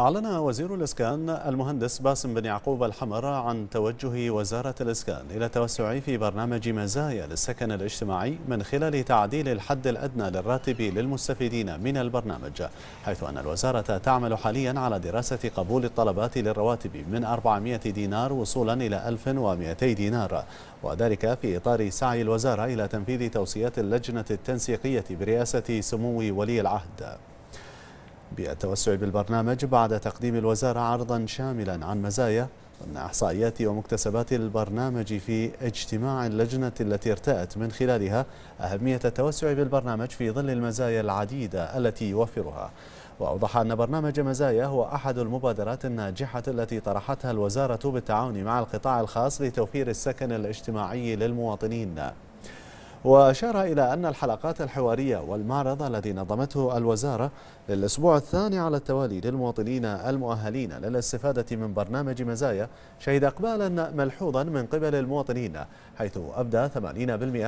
أعلن وزير الإسكان المهندس باسم بن يعقوب الحمر عن توجه وزارة الإسكان إلى التوسع في برنامج مزايا للسكن الاجتماعي من خلال تعديل الحد الأدنى للراتب للمستفيدين من البرنامج حيث أن الوزارة تعمل حاليا على دراسة قبول الطلبات للرواتب من 400 دينار وصولا إلى 1200 دينار وذلك في إطار سعي الوزارة إلى تنفيذ توصيات اللجنة التنسيقية برئاسة سمو ولي العهد بالتوسع بالبرنامج بعد تقديم الوزارة عرضا شاملا عن مزايا ضمن إحصائيات ومكتسبات البرنامج في اجتماع اللجنة التي ارتأت من خلالها أهمية التوسع بالبرنامج في ظل المزايا العديدة التي يوفرها وأوضح أن برنامج مزايا هو أحد المبادرات الناجحة التي طرحتها الوزارة بالتعاون مع القطاع الخاص لتوفير السكن الاجتماعي للمواطنين وأشار إلى أن الحلقات الحوارية والمعرض الذي نظمته الوزارة للأسبوع الثاني على التوالي للمواطنين المؤهلين للاستفادة من برنامج مزايا شهد إقبالا ملحوظا من قبل المواطنين حيث أبدى 80%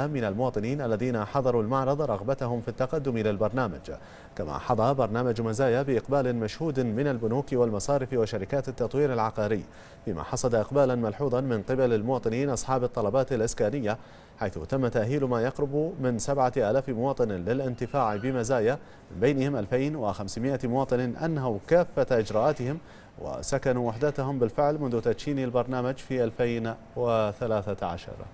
من المواطنين الذين حضروا المعرض رغبتهم في التقدم للبرنامج كما حظى برنامج مزايا بإقبال مشهود من البنوك والمصارف وشركات التطوير العقاري بما حصد إقبالا ملحوظا من قبل المواطنين أصحاب الطلبات الإسكانية حيث تم تأهيل ما يقرب من 7000 مواطن للانتفاع بمزايا من بينهم 2500 مواطن أنهوا كافة إجراءاتهم وسكنوا وحدتهم بالفعل منذ تدشين البرنامج في 2013